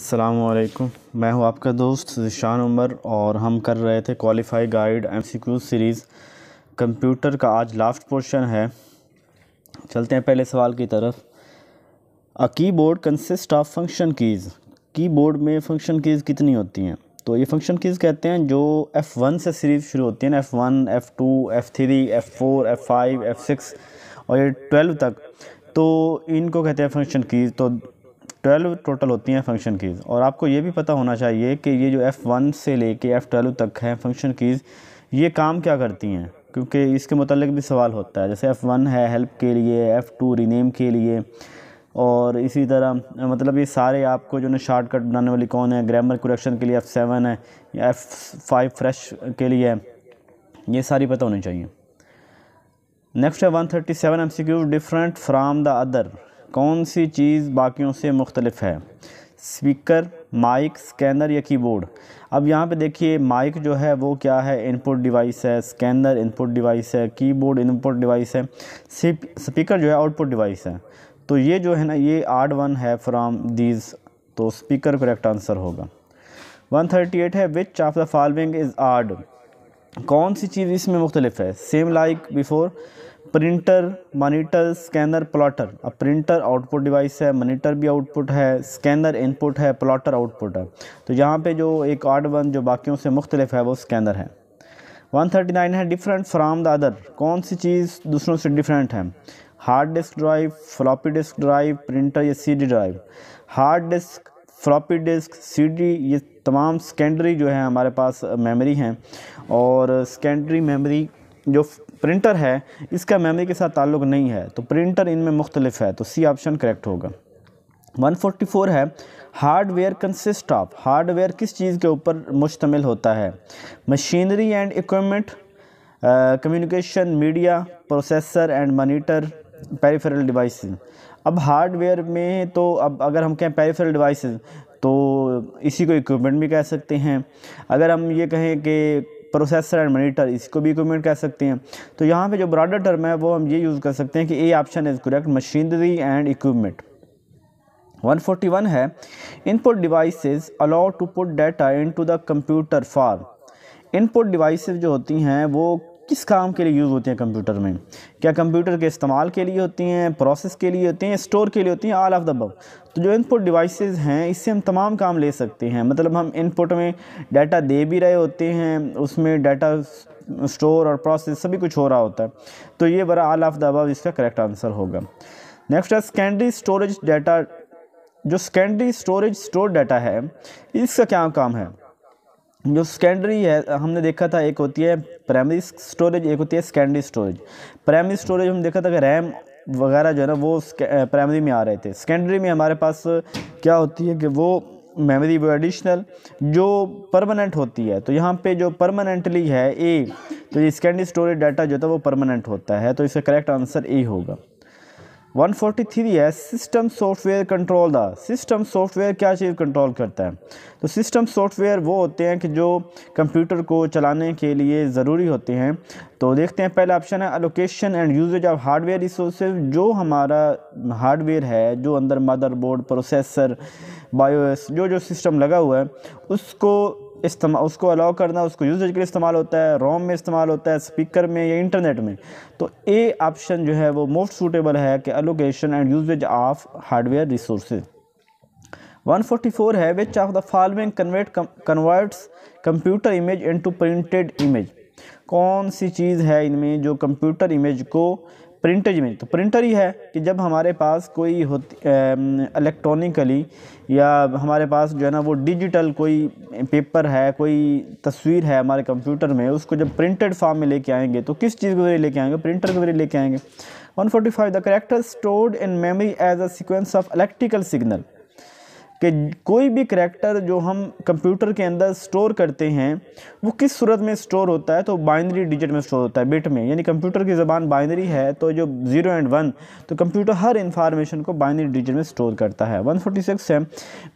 अल्लाम मैं हूं आपका दोस्त शान उमर और हम कर रहे थे qualify guide M series computer का आज लास्ट पोर्शन है चलते हैं पहले सवाल की तरफ a keyboard consist of function keys keyboard में फंक्शन कीज़ कितनी होती हैं तो ये फंक्शन कीज़ कहते हैं जो एफ़ वन से सीरीज़ शुरू होती है F one F two F three F four F five F six और ये ट्वेल्व तक तो इनको कहते हैं फंक्शन कीज़ तो ट्वेल्व टोटल होती हैं फंक्शन कीज़ और आपको ये भी पता होना चाहिए कि ये जो एफ़ वन से ले कर एफ़ ट्वेल्व तक हैं फंक्शन कीज़ ये काम क्या करती हैं क्योंकि इसके मतलब भी सवाल होता है जैसे एफ़ वन है हेल्प के लिए एफ़ टू रीनेम के लिए और इसी तरह मतलब ये सारे आपको जो है शॉर्टकट बनाने वाली कौन है ग्रामर करेक्शन के लिए एफ़ सेवन है या एफ़ फाइव फ्रेश के लिए है ये सारी पता होनी चाहिए नेक्स्ट है one thirty seven M C Q different from the other कौन सी चीज़ बाकियों से मुख्तलफ है स्पीकर माइक स्कैनर या कीबोर्ड अब यहाँ पे देखिए माइक जो है वो क्या है इनपुट डिवाइस है स्कैनर इनपुट डिवाइस है कीबोर्ड इनपुट डिवाइस है स्पीकर जो है आउटपुट डिवाइस है तो ये जो है ना ये आर्ड वन है फ्राम दीज तो स्पीकर करेक्ट आंसर होगा 138 है which of the following is odd कौन सी चीज़ इसमें मुख्तलिफ है same like before printer monitor scanner plotter अब प्रिंटर आउटपुट डिवाइस है मॉनिटर भी आउटपुट है स्कैनर इनपुट है प्लॉटर आउटपुट है तो यहाँ पे जो एक आर्ड वन जो बाकियों से मुख्तलिफ है वो स्कैनर है 139 है डिफरेंट फ्राम द अदर कौन सी चीज़ दूसरों से डिफरेंट है hard disk drive floppy disk drive printer या C drive hard disk floppy disk C ये तमाम सेकेंडरी जो है हमारे पास मेमोरी हैं और सेकेंडरी मेमोरी जो प्रिंटर है इसका मेमोरी के साथ ताल्लुक नहीं है तो प्रिंटर इनमें मुख्तलिफ है तो सी ऑप्शन करेक्ट होगा 144 है हार्डवेयर कंसिस्ट ऑफ हार्डवेयर किस चीज़ के ऊपर मुश्तमिल होता है machinery and equipment communication media processor and monitor peripheral device अब हार्डवेयर में तो अब अगर हम कहें पेरीफेरल डिवाइसेस तो इसी को इक्विपमेंट भी कह सकते हैं अगर हम ये कहें कि प्रोसेसर एंड मॉनिटर इसको भी इक्विपमेंट कह सकते हैं तो यहाँ पे जो ब्रॉडर टर्म है वो हम ये यूज़ कर सकते हैं कि A option is correct machinery and equipment 141 है input devices allow to put data into the computer for input devices जो होती हैं वो किस काम के लिए यूज़ होती हैं कंप्यूटर में क्या कंप्यूटर के इस्तेमाल के लिए होती हैं प्रोसेस के लिए होती हैं स्टोर के लिए होती हैं ऑल ऑफ द बब तो जो इनपुट डिवाइसेस हैं इससे हम तमाम काम ले सकते हैं मतलब हम इनपुट में डाटा दे भी रहे होते हैं उसमें डाटा स्टोर और प्रोसेस सभी कुछ हो रहा होता है तो ये बड़ा आल ऑफ द अबव इसका करेक्ट आंसर होगा नेक्स्ट है सेकेंडरी स्टोरेज डाटा जो सेकेंडरी स्टोरेज स्टोर डाटा है इसका क्या काम है जो सेकेंडरी है हमने देखा था एक होती है प्राइमरी स्टोरेज एक होती है सेकेंडरी स्टोरेज प्राइमरी स्टोरेज हम देखा था कि रैम वगैरह जो है ना वो प्राइमरी में आ रहे थे सेकेंडरी में हमारे पास क्या होती है कि वो मेमोरी वो एडिशनल जो परमानेंट होती है तो यहाँ पे जो परमानेंटली है ए तो ये सेकेंडरी स्टोरेज डाटा जो था वो परमानेंट होता है तो इसका करेक्ट आंसर ए होगा 143 है system software control the system software क्या चीज़ कंट्रोल करता है तो सिस्टम सॉफ्टवेयर वो होते हैं कि जो कंप्यूटर को चलाने के लिए ज़रूरी होते हैं तो देखते हैं पहला ऑप्शन है allocation and usage of hardware resource जो हमारा हार्डवेयर है जो अंदर मदरबोर्ड प्रोसेसर बायोस जो जो सिस्टम लगा हुआ है उसको इस्तेम उसको अलाउ करना उसको यूजेज के लिए इस्तेमाल होता है रोम में इस्तेमाल होता है स्पीकर में या इंटरनेट में तो ए ऑप्शन जो है वो मोस्ट सूटेबल है कि allocation and usage of hardware forty 144 है which of the following convert converts computer image into printed image कौन सी चीज़ है इनमें जो कंप्यूटर इमेज को प्रिंटर में तो प्रिंटर ही है कि जब हमारे पास कोई होती इलेक्ट्रॉनिकली या हमारे पास जो है ना वो डिजिटल कोई पेपर है कोई तस्वीर है हमारे कंप्यूटर में उसको जब प्रिंटेड फॉर्म में लेके आएंगे तो किस चीज़ के जरिए लेके आएंगे प्रिंटर के जरिए लेके आएंगे 145 the character stored in memory as a sequence of electrical signal कि कोई भी करैक्टर जो हम कंप्यूटर के अंदर स्टोर करते हैं वो किस सूरत में स्टोर होता है तो बाइनरी डिजिट में स्टोर होता है बिट में यानी कंप्यूटर की ज़बान बाइनरी है तो जो ज़ीरो एंड वन तो कंप्यूटर हर इंफॉर्मेशन को बाइनरी डिजिट में स्टोर करता है वन फोर्टी सिक्स है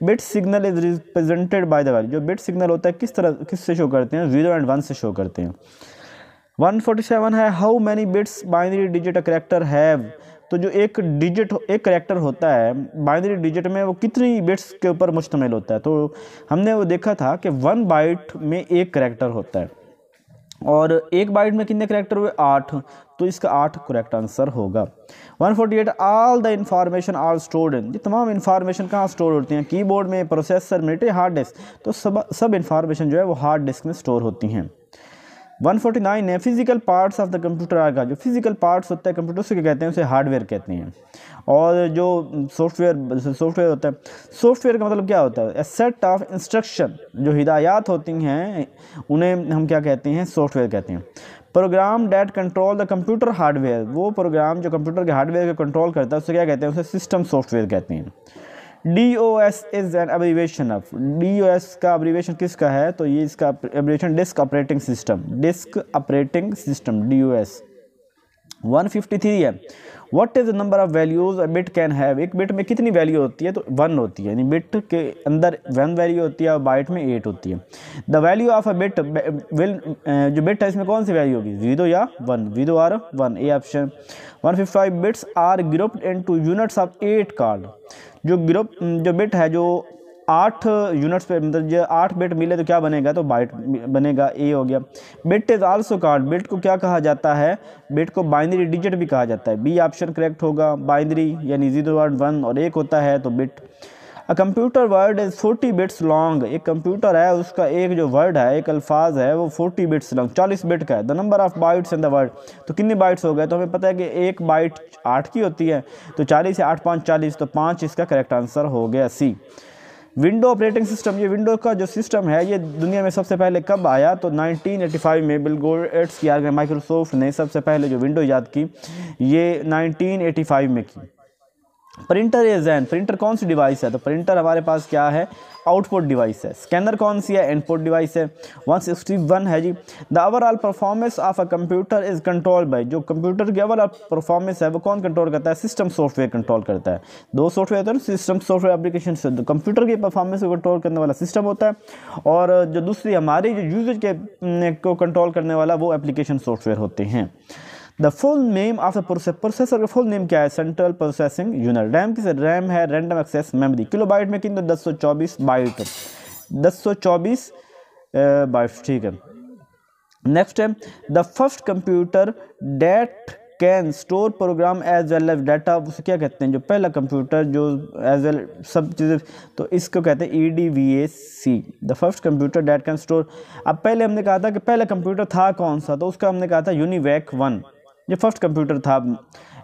bit signal is represented by the value जो बिट सिग्नल होता है किस तरह किस से शो करते हैं ज़ीरो एंड वन से शो करते हैं 147 है how many bits binary digit a character have तो जो एक डिजिट एक करेक्टर होता है बाइनरी डिजिट में वो कितनी बिट्स के ऊपर मुश्तमिल होता है तो हमने वो देखा था कि वन बाइट में एक करेक्टर होता है और एक बाइट में कितने करेक्टर हुए आठ तो इसका आठ करेक्ट आंसर होगा 148 all the information are stored in ये तमाम इन्फॉर्मेशन कहाँ स्टोर होती हैं कीबोर्ड में प्रोसेसर मिलते हार्ड डिस्क तो सब सब इन्फॉर्मेशन जो है वो हार्ड डिस्क में स्टोर होती हैं 149 है physical parts of the computer are का जो फिज़िकल पार्ट्स होता है कंप्यूटर से क्या कहते हैं उसे हार्डवेयर कहते हैं और जो सॉफ्टवेयर सॉफ्टवेयर होता है सॉफ्टवेयर का मतलब क्या होता है सेट ऑफ इंस्ट्रक्शन जो हिदायत होती हैं उन्हें हम क्या कहते हैं सॉफ्टवेयर कहते हैं program that control the computer hardware वो प्रोग्राम जो कंप्यूटर के हार्डवेयर को कंट्रोल करता है उसे क्या कहते हैं उसे सिस्टम सॉफ्टवेयर कहते हैं D O S is an abbreviation of D O S का एब्रीवेशन किसका है तो ये इसका abbreviation disk operating system disk operating system D O S one fifty three है what is the number of values bit can have एक bit में कितनी वैल्यू होती है तो वन होती है यानी बिट के अंदर वन वैल्यू होती है और बाइट में एट होती है the value of a bit will जो बिट है इसमें कौन सी वैल्यू होगी वीडो या वन वीडो or one A option one fifty five bits are grouped to units of eight called जो ग्रुप जो बिट है जो आठ यूनिट्स पे मतलब जो आठ बिट मिले तो क्या बनेगा तो बाइट बनेगा ए हो गया bit is also called bit को क्या कहा जाता है बिट को बाइनरी डिजिट भी कहा जाता है बी ऑप्शन करेक्ट होगा बाइनरी यानी जीरो वर्ड वन और एक होता है तो bit a computer word is forty bits long एक कंप्यूटर है उसका एक जो वर्ड है एक अल्फाज है वो फोर्टी बिट्स लॉन्ग चालीस बिट का है the number of bytes in the word तो कितने बाइट्स हो गए तो हमें पता है कि एक बाइट आठ की होती है तो चालीस या आठ पाँच चालीस तो पाँच इसका करेक्ट आंसर हो गया सी विंडो ऑपरेटिंग सिस्टम ये विंडो का जो सिस्टम है ये दुनिया में सबसे पहले कब आया तो 1985 में बिल गोल्ड्स की माइक्रोसॉफ्ट ने सबसे पहले जो विंडो याद की ये 1985 में की प्रिंटर इज एन प्रिंटर कौन सी डिवाइस है तो प्रिंटर हमारे पास क्या है आउटपुट डिवाइस है स्कैनर कौन सी है इनपुट डिवाइस है 161 है जी the overall performance of a computer is control by जो कंप्यूटर की ओवरऑल परफॉर्मेंस है वो कौन कंट्रोल करता है सिस्टम सॉफ्टवेयर कंट्रोल करता है दो सॉफ्टवेयर होते हैं सिस्टम सॉफ्टवेयर एप्लीकेशन से कंप्यूटर तो की परफॉर्मेंस को कंट्रोल करने वाला सिस्टम होता है और जो दूसरी हमारी जो यूजर के को कंट्रोल करने वाला वो एप्लीकेशन सॉफ्टवेयर होते हैं the full name of the processor processor का फुल नेम क्या है सेंट्रल प्रोसेसिंग यूनिट रैम किस रैम है random access memory kilobyte में कितने दस सौ चौबीस बाइट दस सौ चौबीस बाइट ठीक है नेक्स्ट है the first computer that can store program as well as data उसे क्या कहते हैं जो पहला कंप्यूटर जो एज वेल सब चीज़ें तो इसको कहते हैं E D V A C the first computer that can store अब पहले हमने कहा था कि पहला कंप्यूटर था कौन सा तो उसका हमने कहा था यूनिवैक वन ये फर्स्ट कंप्यूटर था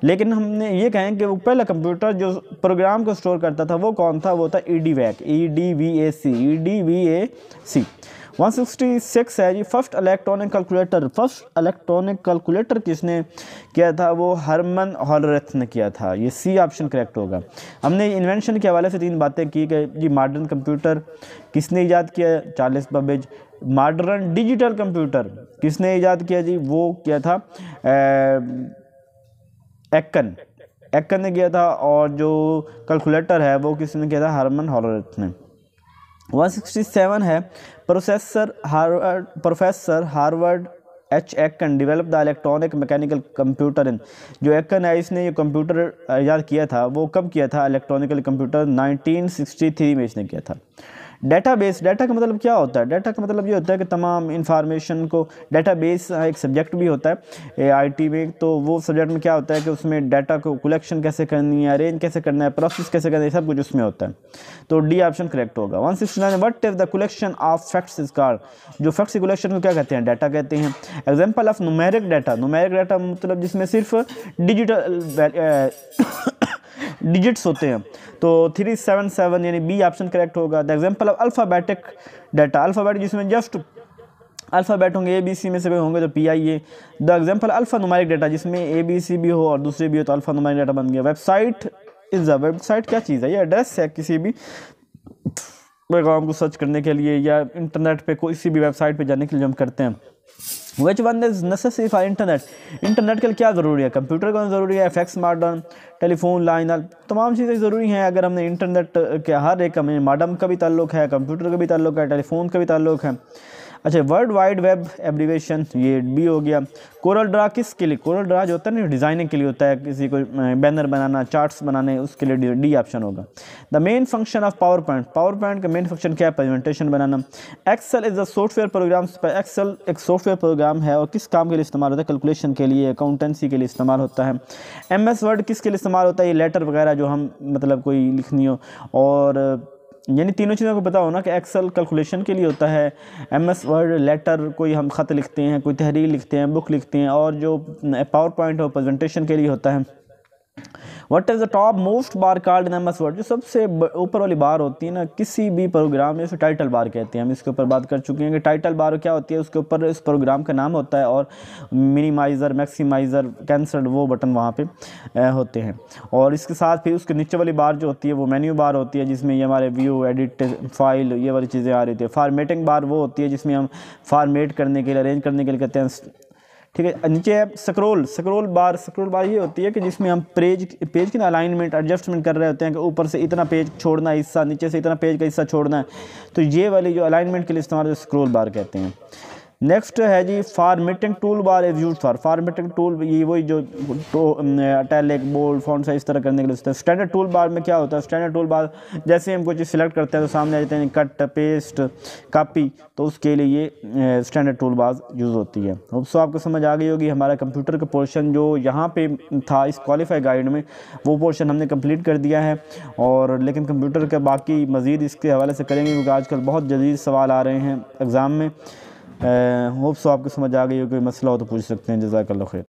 लेकिन हमने ये कहें कि वो पहला कंप्यूटर जो प्रोग्राम को स्टोर करता था वो कौन था वो था E D VAC E D V A C E D V A C one sixty six है जी first electronic calculator first electronic calculator किसने किया था वो हरमन हॉलरथ ने किया था ये सी ऑप्शन करेक्ट होगा हमने इन्वेंशन के हवाले से तीन बातें की कि जी मॉडर्न कंप्यूटर किसने ईजाद किया Charles Babbage modern digital computer किसने ईजाद किया जी वो किया था एक्कन एक्कन ने किया था और जो कैलकुलेटर है वो किसने किया था हारमन हॉलरथ ने वन सिक्सटी सेवन है processor Harvard professor Harvard H Aiken develop the electronic mechanical computer in जो एक्कन है इसने ये कंप्यूटर ईजाद किया था वो कब किया था इलेक्ट्रॉनिकल कंप्यूटर 1963 में इसने किया था डाटा बेस डेटा का मतलब क्या होता है डाटा का मतलब ये होता है कि तमाम इन्फॉर्मेशन को डेटा बेस एक सब्जेक्ट भी होता है आई में तो वो सब्जेक्ट में क्या होता है कि उसमें डाटा को कलेक्शन कैसे करनी है अरेंज कैसे करना है प्रोसेस कैसे करना है सब कुछ उसमें होता है तो डी ऑप्शन करेक्ट होगा one sixty nine what is the collection of facts is called जो फैक्ट्स कलेक्शन को क्या कहते हैं डाटा कहते हैं example of numeric data numeric data मतलब जिसमें सिर्फ डिजिटल डिजिट्स होते हैं तो थ्री सेवन सेवन यानी बी ऑप्शन करेक्ट होगा the example of alphabetic data alphabet जिसमें जस्ट अल्फ़ाबेट होंगे ए बी सी में से भी होंगे तो P I A the example alphanumeric data जिसमें ए बी सी भी हो और दूसरे भी हो तो अल्फ़ा नुमारिक डाटा बन गया वेबसाइट इज़ अ वेबसाइट क्या चीज़ है ये एड्रेस है किसी भी पैगाम को सर्च करने के लिए या इंटरनेट पर कोई भी वेबसाइट पर जाने के लिए हम करते हैं which one is necessary for internet internet के लिए क्या ज़रूरी है कंप्यूटर का ज़रूरी है फैक्स मॉडर्न टेलीफोन लाइन तमाम चीज़ें ज़रूरी हैं अगर हमने इंटरनेट के हर एक मॉडर्न का भी ताल्लुक है कंप्यूटर का भी ताल्लुक है टेलीफोन का भी ताल्लुक है अच्छा वर्ल्ड वाइड वेब एब्रीवेशन ये बी हो गया कोरल ड्रा किसके लिए कोरल ड्रा जो होता है ना डिज़ाइनिंग के लिए होता है किसी को बैनर बनाना चार्ट्स बनाने उसके लिए डी ऑप्शन होगा the main function of PowerPoint PowerPoint का मेन फंक्शन क्या है प्रेजेंटेशन बनाना Excel is a software program Excel एक सॉफ्टवेयर प्रोग्राम है और किस काम के लिए इस्तेमाल होता है कैलकुलेशन के लिए अकाउंटेंसी के लिए इस्तेमाल होता है एम एस वर्ड किसके लिए इस्तेमाल होता है ये लेटर वगैरह जो हम मतलब कोई लिखनी हो और यानी तीनों चीज़ों को पता होना कि एक्सल कैलकुलेशन के लिए होता है एम एस वर्ड लेटर कोई हम ख़त लिखते हैं कोई तहरीर लिखते हैं बुक लिखते हैं और जो पावर पॉइंट हो प्रजेंटेशन के लिए होता है what is the topmost bar called in M S Word जो सबसे ऊपर वाली बार होती है ना किसी भी प्रोग्राम में उसे टाइटल बार कहते हैं हम इसके ऊपर बात कर चुके हैं कि टाइटल बार क्या होती है उसके ऊपर इस प्रोग्राम का नाम होता है और मिनिमाइज़र मैक्सीमाइज़र कैंसल्ड वो बटन वहाँ पे होते हैं और इसके साथ फिर उसके नीचे वाली बार जो होती है वो मेन्यू बार होती है जिसमें ये हमारे व्यू एडिट फाइल ये वाली चीज़ें आ रही होती है फार्मेटिंग बार वो होती है जिसमें हम फार्मेट करने के लिए अरेंज करने के लिए कहते हैं ठीक है नीचे है scroll scroll bar scroll bar ये होती है कि जिसमें हम पेज पेज की ना अलाइनमेंट एडजस्टमेंट कर रहे होते हैं कि ऊपर से इतना पेज छोड़ना है हिस्सा नीचे से इतना पेज का हिस्सा छोड़ना है तो ये वाली जो अलाइनमेंट के लिए इस्तेमाल स्क्रोल बार कहते हैं नेक्स्ट है जी formatting tool bar is use for formatting tool ये वही जो तो, अटैलिक बोल्ड फॉन्ट साइज तरह करने के लिए होता है स्टैंडर्ड टूल बार में क्या होता है स्टैंडर्ड टूल बार जैसे हम कुछ सिलेक्ट करते हैं तो सामने आ जाते हैं कट पेस्ट कापी तो उसके लिए ये स्टैंडर्ड टूल बार यूज़ होती है अब सो आपको समझ आ गई होगी हमारा कंप्यूटर का पोर्शन जो यहाँ पे था इस क्वालिफाई गाइड में वो पोर्शन हमने कंप्लीट कर दिया है और लेकिन कंप्यूटर के बाकी मज़ीद इसके हवाले से करेंगे क्योंकि आजकल बहुत जदीद सवाल आ रहे हैं एग्ज़ाम में होप सो तो आपको समझ आ गई हो कोई मसला हो तो पूछ सकते हैं जजाकल्ला खैर